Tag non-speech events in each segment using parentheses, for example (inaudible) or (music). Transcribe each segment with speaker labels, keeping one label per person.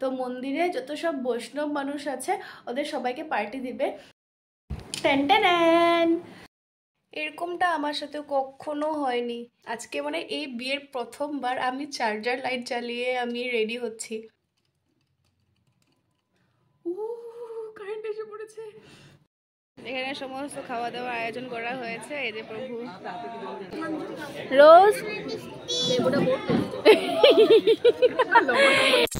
Speaker 1: তো মন্দিরে যত সব বৈষ্ণব মানুষ আছে ওদের সবাইকে পার্টি দিবে এরকমটা আমার সাথে কখনো হয়নি আজকে মানে এই বিয়ের প্রথমবার আমি চার্জার লাইট জ্বালিয়ে আমি রেডি হচ্ছি এখানে সমস্ত খাওয়া দাওয়ার আয়োজন করা হয়েছে এই যে প্রভু রোজ (laughs)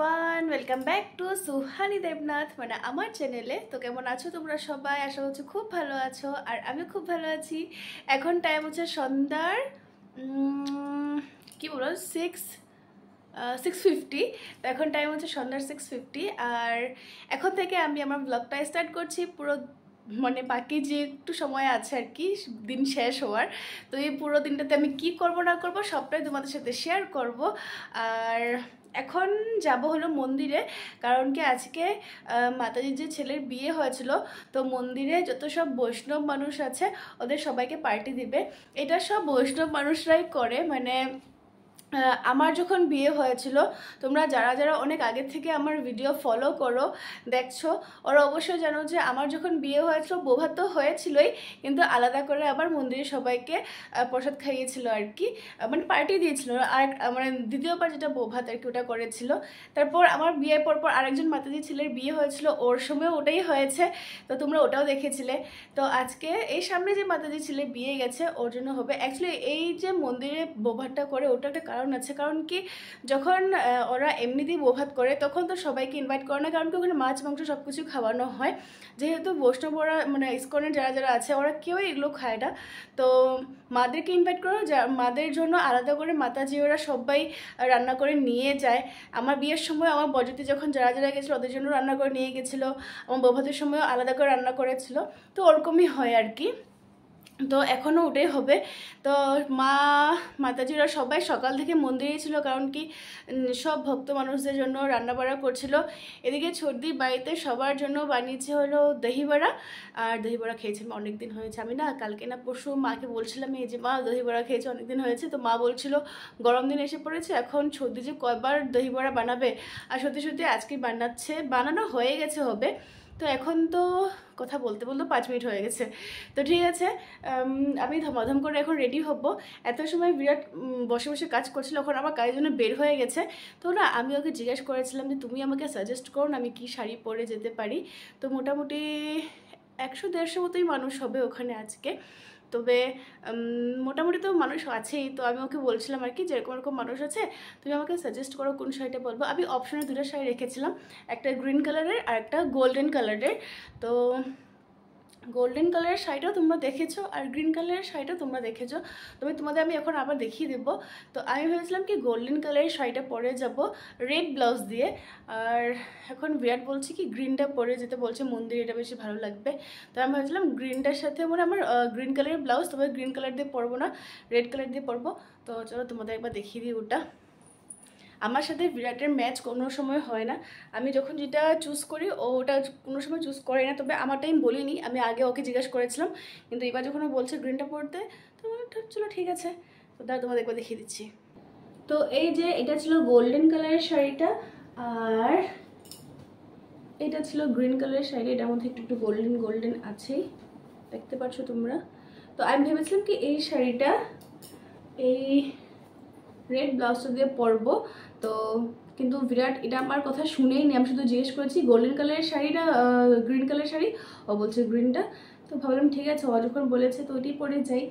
Speaker 1: everyone welcome back to Suhani Debnath মানে আমার চ্যানেলে তো কেমন আছো তোমরা সবাই আশা করছি খুব ভালো আছো আর আমি খুব ভালো আছি এখন টাইম হচ্ছে সন্ধ্যার কী বলো সিক্স সিক্স ফিফটি তো এখন টাইম হচ্ছে সন্ধ্যার সিক্স ফিফটি আর এখন থেকে আমি আমার ব্লগটা স্টার্ট করছি পুরো মানে বাকি যে একটু সময় আছে আর কি দিন শেষ হওয়ার তো এই পুরো দিনটাতে আমি কি করব না করব সবটাই তোমাদের সাথে শেয়ার করব আর এখন যাব হলো মন্দিরে কারণ কি আজকে মাতাজির যে ছেলের বিয়ে হয়েছিল তো মন্দিরে যত সব বৈষ্ণব মানুষ আছে ওদের সবাইকে পার্টি দিবে এটা সব বৈষ্ণব মানুষরাই করে মানে আমার যখন বিয়ে হয়েছিল তোমরা যারা যারা অনেক আগে থেকে আমার ভিডিও ফলো করো দেখছো ওরা অবশ্যই জানো যে আমার যখন বিয়ে হয়েছিল বোভা তো হয়েছিলই কিন্তু আলাদা করে আবার মন্দিরে সবাইকে প্রসাদ খাইয়েছিল আর কি মানে পার্টি দিয়েছিল আর মানে দ্বিতীয়বার যেটা বোভাত আর কি ওটা করেছিল তারপর আমার বিয়ের পর পর আরেকজন মাতাজি ছেলের বিয়ে হয়েছিল ওর সময় ওটাই হয়েছে তো তোমরা ওটাও দেখেছিলে তো আজকে এই সামনে যে মাতাজি ছেলে বিয়ে গেছে ওর জন্য হবে অ্যাকচুয়ালি এই যে মন্দিরে বোভাতটা করে ওটা একটা কারণ আছে কারণ কি যখন ওরা এমনিতেই বোভাত করে তখন তো সবাইকে ইনভাইট করে না কারণ কি ওখানে মাছ মাংস সব কিছু খাওয়ানো হয় যেহেতু বৈষ্ণবরা মানে ইস্কনের যারা যারা আছে ওরা কেউই এগুলো খায় না তো মাদেরকে ইনভাইট করে মাদের জন্য আলাদা করে মাতাজি ওরা সবাই রান্না করে নিয়ে যায় আমার বিয়ের সময় আমার বজতে যখন যারা যারা গেছিলো ওদের জন্য রান্না করে নিয়ে গেছিলো আমার বভাতের সময় আলাদা করে রান্না করেছিল তো ওরকমই হয় আর কি তো এখনও উঠে হবে তো মা মাতাজিরা সবাই সকাল থেকে মন্দিরে ছিল কারণ কি সব ভক্ত মানুষদের জন্য রান্নাবাড়া করছিল এদিকে ছর্দি বাড়িতে সবার জন্য বানিয়েছে হলো দহিবড়া আর দহিবড়া খেয়েছি অনেক দিন হয়েছে আমি না কালকে না পরশু মাকে বলছিলাম এই যে মা দহিবড়া খেয়েছে অনেক দিন হয়েছে তো মা বলছিল গরম দিন এসে পড়েছে এখন ছর্দি যে কয়বার দহিবড়া বানাবে আর সত্যি সত্যি আজকে বানাচ্ছে বানানো হয়ে গেছে হবে তো এখন তো কথা বলতে বলতে পাঁচ মিনিট হয়ে গেছে তো ঠিক আছে আমি ধমাধম করে এখন রেডি হব এত সময় বিরাট বসে বসে কাজ করছিল ওখানে আমার কাজের জন্য বের হয়ে গেছে তো না আমি ওকে জিজ্ঞেস করেছিলাম যে তুমি আমাকে সাজেস্ট করুন আমি কি শাড়ি পরে যেতে পারি তো মোটামুটি একশো দেড়শো মতোই মানুষ হবে ওখানে আজকে তবে মোটামুটি তো মানুষ আছেই তো আমি ওকে বলছিলাম আর কি যেরকম এরকম মানুষ আছে তুমি আমাকে সাজেস্ট করো কোন শাড়িটা বলবো আমি অপশনে দুটো শাড়ি রেখেছিলাম একটা গ্রিন কালারের আর একটা গোল্ডেন কালারের তো গোল্ডেন কালারের শাড়িটাও তোমরা দেখেছো আর গ্রিন কালারের শাড়িটাও তোমরা দেখেছো তবে তোমাদের আমি এখন আবার দেখিয়ে দেবো তো আমি ভেবেছিলাম কি গোল্ডেন কালারের শাড়িটা পরে যাব রেড ব্লাউজ দিয়ে আর এখন বিরাট বলছি কি গ্রিনটা পরে যেতে বলছে মন্দির এটা বেশি ভালো লাগবে তো আমি ভেবেছিলাম গ্রিনটার সাথে মানে আমার গ্রিন কালারের ব্লাউজ তবে গ্রিন কালার দিয়ে পরবো না রেড কালার দিয়ে পরবো তো চলো তোমাদের একবার দেখিয়ে দিই ওটা আমার সাথে বিরাটের ম্যাচ কোনো সময় হয় না আমি যখন যেটা চুজ করি ও ওটা কোনো সময় চুজ করে না তবে আমার টাইম বলিনি আমি আগে ওকে জিজ্ঞাসা করেছিলাম কিন্তু এবার যখন ও বলছে গ্রিনটা পড়তে তো চলো ঠিক আছে তো দাঁড়া তোমাদের একবার দেখিয়ে দিচ্ছি তো এই যে এটা ছিল গোল্ডেন কালারের শাড়িটা আর এটা ছিল গ্রিন কালারের শাড়ি এটার মধ্যে একটু একটু গোল্ডেন গোল্ডেন আছেই দেখতে পাচ্ছ তোমরা তো আমি ভেবেছিলাম কি এই শাড়িটা এই রেড ব্লাউজটা দিয়ে পরবো তো কিন্তু বিরাট এটা আমার কথা শুনেই নি আমি শুধু জিজ্ঞেস করেছি গোল্ডেন কালারের শাড়িটা গ্রিন কালারের শাড়ি ও বলছে গ্রিনটা তো ভাবলাম ঠিক আছে ও যখন বলেছে তো ওইটাই পরে যাই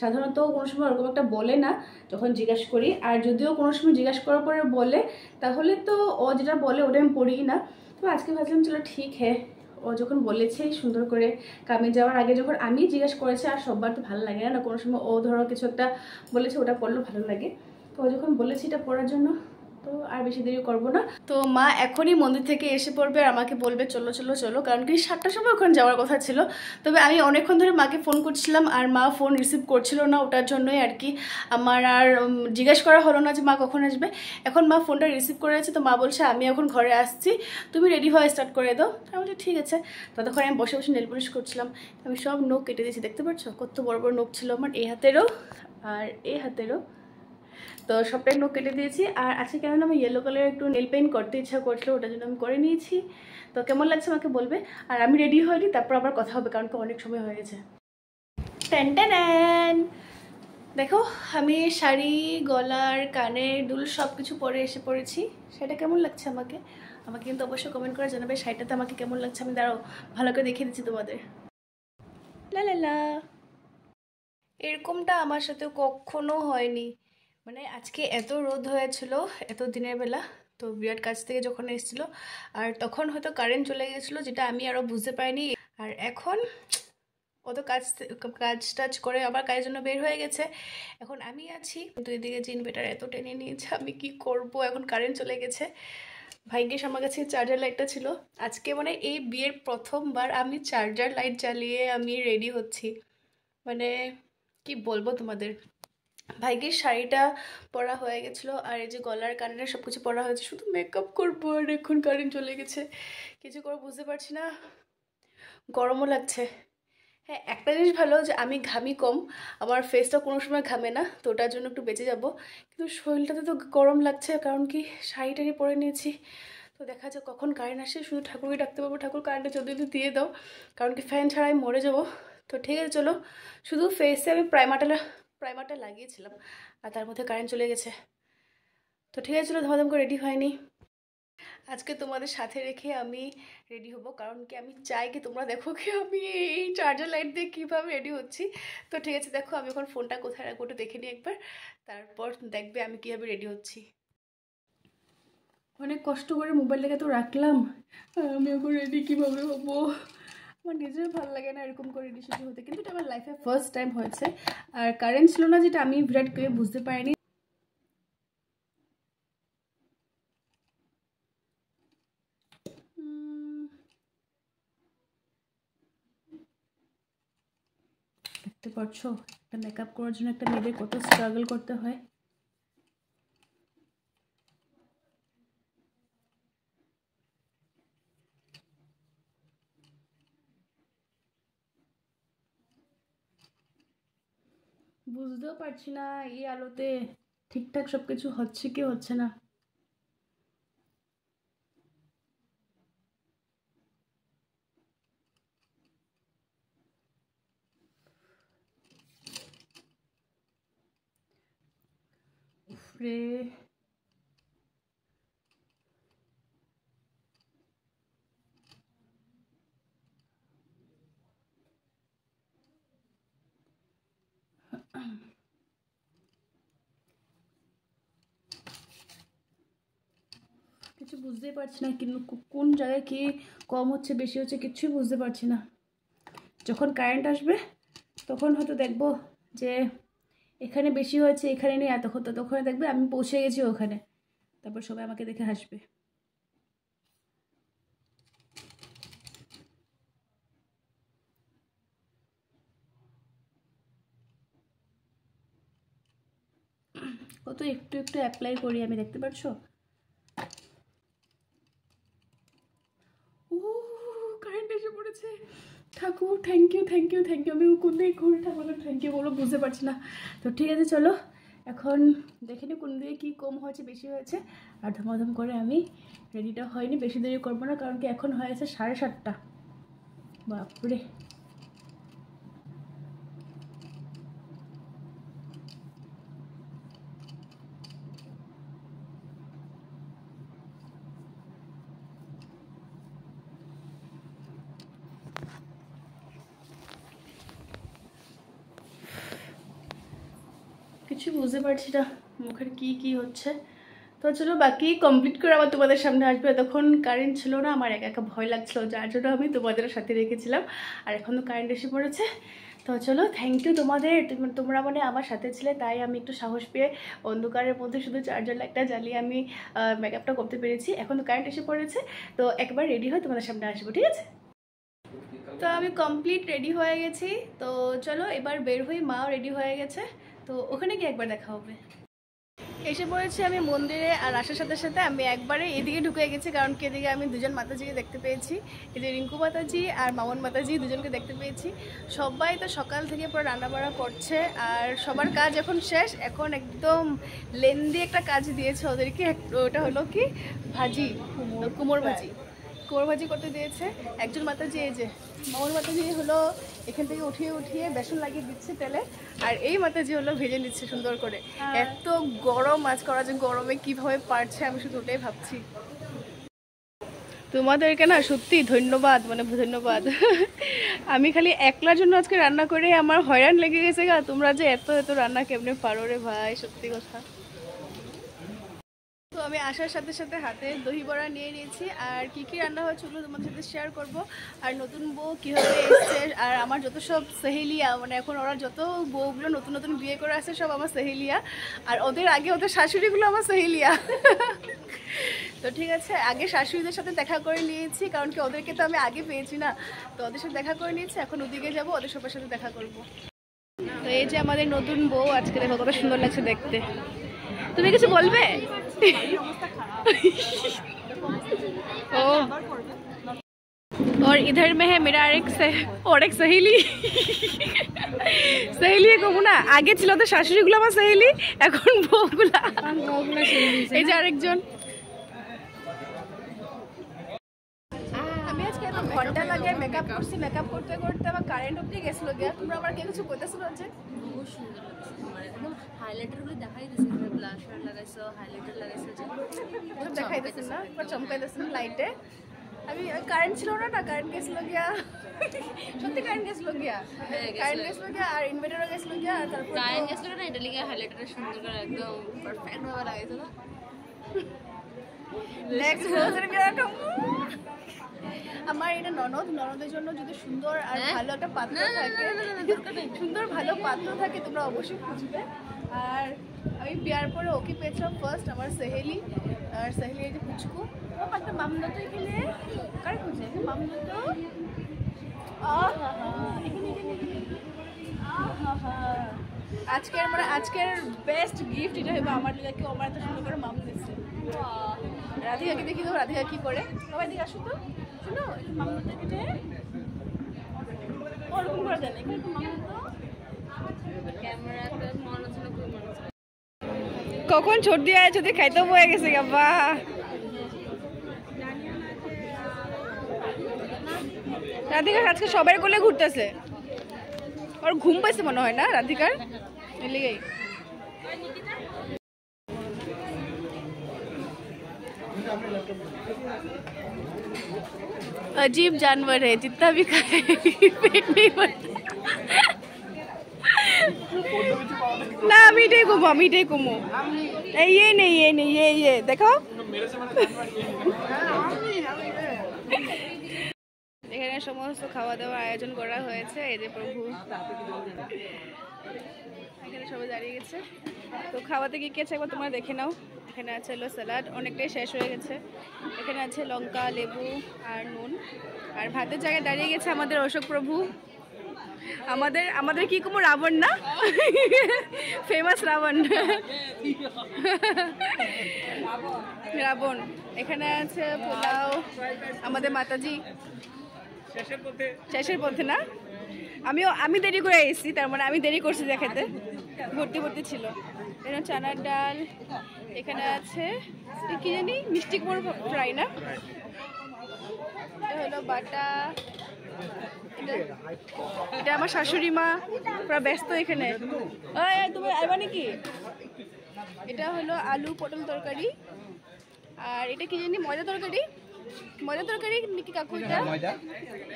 Speaker 1: সাধারণত কোনো সময় ওরকম একটা বলে না যখন জিজ্ঞাস করি আর যদিও কোনো সময় জিজ্ঞাসা করার পরে বলে তাহলে তো ও যেটা বলে ওটা আমি পড়ি না তো আজকে ভাবলাম চলো ঠিক হ্যাঁ ও যখন বলেছে সুন্দর করে কামে যাওয়ার আগে যখন আমি জিজ্ঞেস করেছি আর সববার তো ভালো লাগে না কোনো সময় ও ধরো কিছু একটা বলেছে ওটা পড়লেও ভালো লাগে তো ও যখন বলেছি এটা পড়ার জন্য তো আর বেশি দেরি করবো না তো মা এখনই মন্দির থেকে এসে পড়বে আর আমাকে বলবে চলো চলো চলো কারণ কি সাতটার সময় ওখানে যাওয়ার কথা ছিল তবে আমি অনেকক্ষণ ধরে মাকে ফোন করছিলাম আর মা ফোন রিসিভ করছিল না ওটার জন্যই আর কি আমার আর জিজ্ঞেস করা হলো না যে মা কখন আসবে এখন মা ফোনটা রিসিভ করেছে তো মা বলছে আমি এখন ঘরে আসছি তুমি রেডি হয়ে স্টার্ট করে দাও আমি বলছি ঠিক আছে ততক্ষণ আমি বসে বসে নেল পুলিশ করছিলাম আমি সব নখ কেটে দিয়েছি দেখতে পাচ্ছ কত বড় বড় নোখ ছিল আমার এই হাতেরও আর এই হাতেরও তো সবটাই নখ কেটে দিয়েছি আর আজকে কেন আমি ইয়েলো কালারের একটু নেল পেন্ট করতে ইচ্ছা করছিলো ওটার জন্য আমি করে নিয়েছি তো কেমন লাগছে আমাকে বলবে আর আমি রেডি হয়নি তারপর আবার কথা হবে কারণ কি অনেক সময় হয়ে গেছে টেন দেখো আমি শাড়ি গলার কানের দুল সব কিছু পরে এসে পড়েছি সেটা কেমন লাগছে আমাকে আমাকে কিন্তু অবশ্যই কমেন্ট করে জানাবে শাড়িটাতে আমাকে কেমন লাগছে আমি দাঁড়াও ভালো করে দেখিয়ে দিচ্ছি তোমাদের লা এরকমটা আমার সাথে কখনো হয়নি মানে আজকে এত রোদ হয়েছিল এত দিনের বেলা তো বিরাট কাছ থেকে যখন এসেছিল আর তখন হয়তো কারেন্ট চলে গেছিলো যেটা আমি আরও বুঝতে পারিনি আর এখন অত কাজ কাজ টাজ করে আবার কাজের জন্য বের হয়ে গেছে এখন আমি আছি কিন্তু এদিকে জিন বেটার এত টেনে নিয়েছে আমি কি করব এখন কারেন্ট চলে গেছে ভাগ্যেশ আমার কাছে চার্জার লাইটটা ছিল আজকে মানে এই বিয়ের প্রথমবার আমি চার্জার লাইট জ্বালিয়ে আমি রেডি হচ্ছি মানে কি বলবো তোমাদের ভাইকে শাড়িটা পরা হয়ে গেছিলো আর এই যে গলার কানের সব কিছু পরা হয়েছে শুধু মেকআপ করবো আর এখন কারেন্ট চলে গেছে কিছু করে বুঝতে পারছি না গরমও লাগছে হ্যাঁ একটা জিনিস ভালো যে আমি ঘামি কম আমার ফেসটা কোনো সময় ঘামে না তো ওটার জন্য একটু বেঁচে যাব কিন্তু শরীরটাতে তো গরম লাগছে কারণ কি শাড়ি পরে নিয়েছি তো দেখা যাক কখন কারেন্ট আসে শুধু ঠাকুরকে ডাকতে পারবো ঠাকুর কারেন্টটা যদি একটু দিয়ে দাও কারণ কি ফ্যান ছাড়া আমি মরে যাবো তো ঠিক আছে চলো শুধু ফেসে আমি প্রাইমারটা প্রাইমারটা লাগিয়েছিলাম আর তার মধ্যে কারেন্ট চলে গেছে তো ঠিক আছে চলো ধমাধম করে রেডি হয়নি আজকে তোমাদের সাথে রেখে আমি রেডি হব কারণ কি আমি চাই কি তোমরা দেখো কি আমি এই চার্জার লাইট দিয়ে কীভাবে রেডি হচ্ছি তো ঠিক আছে দেখো আমি এখন ফোনটা কোথায় রাখবো ওটা দেখে নিই একবার তারপর দেখবে আমি কীভাবে রেডি হচ্ছি অনেক কষ্ট করে মোবাইলটাকে তো রাখলাম আমি এখন রেডি কীভাবে হবো আমার নিজের ভালো লাগে না এরকম করে ডিসিশন হতে কিন্তু এটা আমার লাইফে ফার্স্ট টাইম হয়েছে আর কারেন্ট ছিল না যেটা আমি বিরাট কোহলি বুঝতে পারিনি দেখতে পাচ্ছ একটা মেকআপ করার জন্য একটা মেয়েদের কত স্ট্রাগল করতে হয় বুঝতেও পারছি না এই আলোতে ঠিকঠাক সব কিছু হচ্ছে কি হচ্ছে না রে বুঝতেই পারছি না কিন্তু কোন জায়গায় কি কম হচ্ছে বেশি হচ্ছে কিচ্ছুই বুঝতে পারছি না যখন কারেন্ট আসবে তখন হয়তো দেখব যে এখানে বেশি হয়েছে এখানে নেই এতক্ষণ ততক্ষণে দেখবে আমি পৌঁছে গেছি ওখানে তারপর সবাই আমাকে দেখে হাসবে কত একটু একটু অ্যাপ্লাই করি আমি দেখতে পাচ্ছ ঠাকুর thank you thank you thank you আমি কোন দিকে ঘুরে ঠাকুর থ্যাংক ইউ বলো বুঝতে পারছি না তো ঠিক আছে চলো এখন দেখে নি কোন দিকে কী কম হয়েছে বেশি হয়েছে আর ধমাধম করে আমি রেডিটা হয়নি বেশি দেরি করবো না কারণ কি এখন হয়েছে সাড়ে সাতটা বাপরে পারছি না মুখের কি কি হচ্ছে তো চলো বাকি কমপ্লিট করে আবার তোমাদের সামনে আসবে তখন কারেন্ট ছিল না আমার একা একা ভয় লাগছিল যার জন্য আমি তোমাদের সাথে রেখেছিলাম আর এখন তো কারেন্ট এসে পড়েছে তো চলো থ্যাংক ইউ তোমাদের তোমরা মানে আমার সাথে ছিলে তাই আমি একটু সাহস পেয়ে অন্ধকারের মধ্যে শুধু চার্জার লাইটটা জ্বালিয়ে আমি মেকআপটা করতে পেরেছি এখন তো কারেন্ট এসে পড়েছে তো একবার রেডি হয়ে তোমাদের সামনে আসবো ঠিক আছে তো আমি কমপ্লিট রেডি হয়ে গেছি তো চলো এবার বের হই মাও রেডি হয়ে গেছে তো ওখানে কি একবার দেখা হবে এসে পড়েছি আমি মন্দিরে আর আসার সাথে সাথে আমি একবারে এদিকে ঢুকে গেছি কারণ কি এদিকে আমি দুজন মাতাজিকে দেখতে পেয়েছি এদিকে রিঙ্কু মাতাজি আর মামন মাতাজি দুজনকে দেখতে পেয়েছি সবাই তো সকাল থেকে পুরো রান্নাবাড়া করছে আর সবার কাজ এখন শেষ এখন একদম লেন্দি একটা কাজ দিয়েছে ওদেরকে ওটা হলো কি ভাজি কুমোর ভাজি কুমোর ভাজি করতে দিয়েছে একজন মাতাজি এই যে মামন মাতাজি হলো এখান থেকে উঠিয়ে উঠিয়ে বেসন লাগিয়ে দিচ্ছে তেলে আর এই যে হলো ভেজে নিচ্ছে সুন্দর করে হ্যাঁ। এত গরম মাছ করা যে গরমে কিভাবে পারছে আমি শুধু ওটাই ভাবছি তোমাদেরকে না সত্যি ধন্যবাদ মানে ধন্যবাদ আমি খালি একলার জন্য আজকে রান্না করে আমার হয়রান লেগে গেছে গা তোমরা যে এত এত রান্না কেমনে পারো রে ভাই সত্যি কথা আমি আসার সাথে সাথে হাতে দহি বড়া নিয়ে নিয়েছি আর কি কি রান্না হয়েছিল ওগুলো তোমাদের সাথে শেয়ার করব আর নতুন বউ কীভাবে এসছে আর আমার যত সব সেহেলিয়া মানে এখন ওরা যত বউগুলো নতুন নতুন বিয়ে করে আসে সব আমার সেহেলিয়া আর ওদের আগে ওদের শাশুড়িগুলো আমার সেহেলিয়া তো ঠিক আছে আগে শাশুড়িদের সাথে দেখা করে নিয়েছি কারণ কি ওদেরকে তো আমি আগে পেয়েছি না তো ওদের সাথে দেখা করে নিয়েছি এখন ওদিকে যাব ওদের সবার সাথে দেখা করব তো এই যে আমাদের নতুন বউ আজকে দেখো কত সুন্দর লাগছে দেখতে তুমি কিছু বলবে ओ और इधर में है मेरा एक सह, और एक सहेली सहेली কমুনা আগে ছিল তো শাশুড়িগুলো আমার সহেলি এখন বউগুলা এই যে আরেকজন ঘন্টা লাগে মেকআপ করছি মেকআপ করতে করতে আমার কারেন্ট অবধি গেছিল গিয়া তোমরা আমার কে কিছু করতেছিল যে সুন্দর লাগছে মানে একদম হাইলাইটারগুলো দেখাই দিছে এখানে ব্লাশার লাগাইছো হাইলাইটার লাগাইছো যে দেখাই দিছে না পুরো চমকাই দিছে লাইটে আমি কারেন্ট ছিল না না কারেন্ট গেছিল গিয়া সত্যি কারেন্ট গেছিল গিয়া কারেন্ট গেছিল গিয়া আর ইনভার্টারও গেছিল গিয়া আর তারপর কারেন্ট গেছিল না এটা লিগে হাইলাইটার সুন্দর করে একদম পারফেক্ট ভাবে লাগাইছো না নেক্সট ব্লাউজার গিয়া আমার এটা ননদ ননদের জন্য যদি সুন্দর আর হ্যাঁ? ভালো একটা পাত্র থাকে সুন্দর ভালো পাত্র থাকে তোমরা অবশ্যই খুঁজবে আর আমি বিয়ার পরে ওকে পেয়েছিলাম ফার্স্ট আমার সেহেলি আর সেহেলি এই যে পুচকু একটা মামদত এখানে কার খুঁজে মামদত আজকের মানে আজকের বেস্ট গিফট এটা হবে আমার দিকে কেউ আমার এত সুন্দর করে মামু দিচ্ছে রাধিকাকে দেখি তো রাধিকা কি করে সবাই দিকে আসো তো ছিল ওরকম করে দেন কখন ছোট দিয়ে আয় যদি খাইতে বয়ে গেছে বাবা রাধিকার আজকে সবাই কোলে ঘুরতেছে ওর ঘুম পাইছে মনে হয় না রাধিকার अजीब जानवर है जितना भी खाएगी पेट नहीं भरता ना मीठे घूमो मीठे घूमो ये नहीं ये नहीं ये ये देखो এখানে সমস্ত খাওয়া দাওয়ার আয়োজন করা হয়েছে এই যে প্রভু এখানে সবাই দাঁড়িয়ে গেছে তো খাওয়াতে কি কেছে একবার তোমরা দেখে নাও এখানে আছে হলো স্যালাড অনেকটাই শেষ হয়ে গেছে এখানে আছে লঙ্কা লেবু আর নুন আর ভাতের জায়গায় দাঁড়িয়ে গেছে আমাদের অশোক প্রভু আমাদের আমাদের কি কোনো রাবণ না ফেমাস রাবণ রাবণ এখানে আছে পোলাও আমাদের মাতাজি শেষের পথে না আমিও আমি দেরি করে এসেছি তার মানে আমি দেরি করছি দেখাতে ভর্তি ভর্তি ছিল এরকম চানার ডাল এখানে আছে কি জানি মিষ্টি কুমড়ো ফ্রাই না এটা হলো বাটা এটা আমার শাশুড়ি মা পুরা ব্যস্ত এখানে তোমার মানে কি এটা হলো আলু পটল তরকারি আর এটা কি জানি ময়দা তরকারি ময়দা তরকারি নাকি কাকু এটা হ্যাঁ,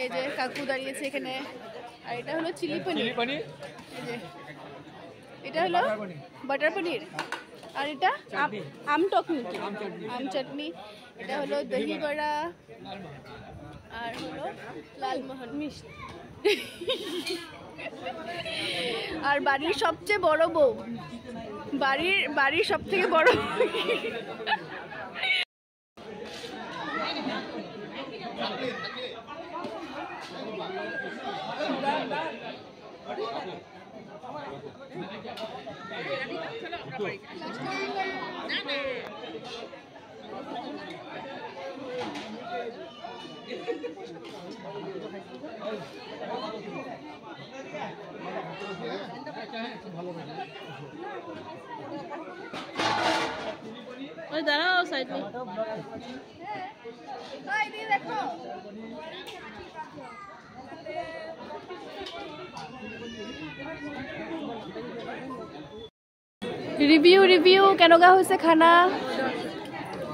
Speaker 1: এই যে কাকু দাঁড়িয়েছে এখানে আর এটা হলো চিলি পানি এই যে এটা হলো বাটার পনির আর এটা আম টকনি আম চাটনি এটা হলো দহি বড়া আর হলো লালমোহন মিষ্টি আর বাড়ির সবচেয়ে বড় বউ বাড়ির বাড়ির সব থেকে বড় ওই দাঁড়াও সাইড মে ৰিভিউ ৰিভিউ কেনেকুৱা হৈছে খানা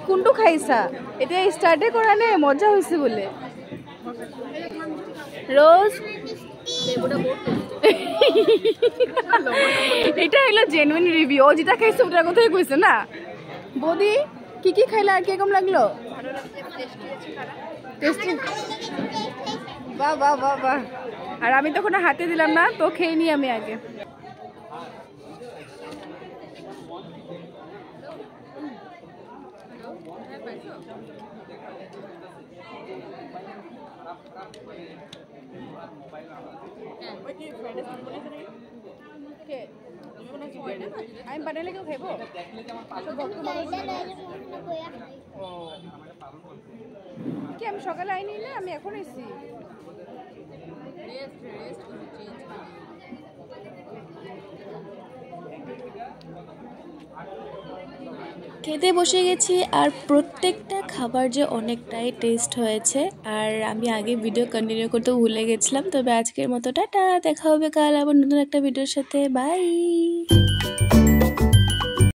Speaker 1: কোনটো খাইছা এতিয়া ষ্টাৰ্টে কৰা নে মজা হৈছে বলে ৰ'জ এটা হলো জেনুইন রিভিউ যেটা খাইছে ওটার কথাই কইছে না বৌদি কি কি খাইলা আর কিরকম লাগলো টেস্টি বাহ বাহ বাহ বাহ আর আমি তখন হাতে দিলাম না তো খেয়ে নি আমি আগে Thank you. আমি বানালে কেউ খাইব
Speaker 2: কি আমি সকালে আইনি না আমি
Speaker 1: এখন এসি খেতে বসে গেছি আর প্রত্যেকটা খাবার যে অনেকটাই টেস্ট হয়েছে আর আমি আগে ভিডিও কন্টিনিউ করতে ভুলে গেছিলাম তবে আজকের মতো টাটা দেখা হবে কাল আবার নতুন একটা ভিডিওর সাথে বাই